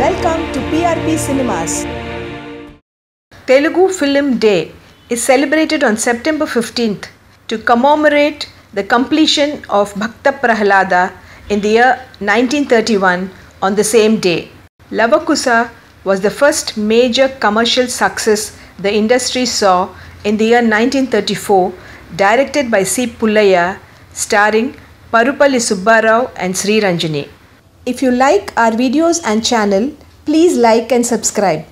Welcome to PRP Cinemas. Telugu Film Day is celebrated on September 15th to commemorate the completion of Bhakta in the year 1931 on the same day. Lavakusa was the first major commercial success the industry saw in the year 1934, directed by C. Pullaya, starring Parupalli Subbarao and Sri Ranjani. If you like our videos and channel, please like and subscribe.